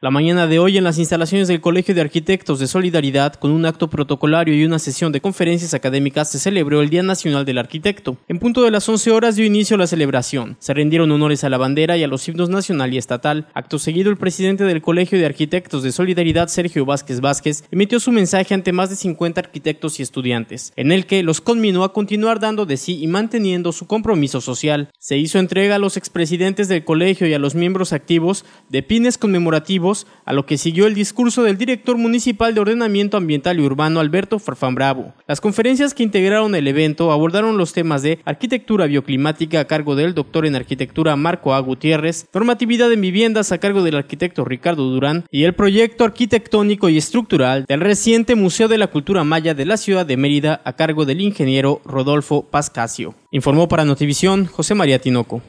La mañana de hoy en las instalaciones del Colegio de Arquitectos de Solidaridad, con un acto protocolario y una sesión de conferencias académicas, se celebró el Día Nacional del Arquitecto. En punto de las 11 horas dio inicio la celebración. Se rindieron honores a la bandera y a los himnos nacional y estatal. Acto seguido, el presidente del Colegio de Arquitectos de Solidaridad, Sergio Vázquez Vázquez, emitió su mensaje ante más de 50 arquitectos y estudiantes, en el que los conminó a continuar dando de sí y manteniendo su compromiso social. Se hizo entrega a los expresidentes del colegio y a los miembros activos de pines conmemorativos a lo que siguió el discurso del director municipal de Ordenamiento Ambiental y Urbano Alberto Farfán Bravo. Las conferencias que integraron el evento abordaron los temas de arquitectura bioclimática a cargo del doctor en arquitectura Marco A. Gutiérrez, normatividad en viviendas a cargo del arquitecto Ricardo Durán y el proyecto arquitectónico y estructural del reciente Museo de la Cultura Maya de la ciudad de Mérida a cargo del ingeniero Rodolfo Pascasio. Informó para Notivisión José María Tinoco.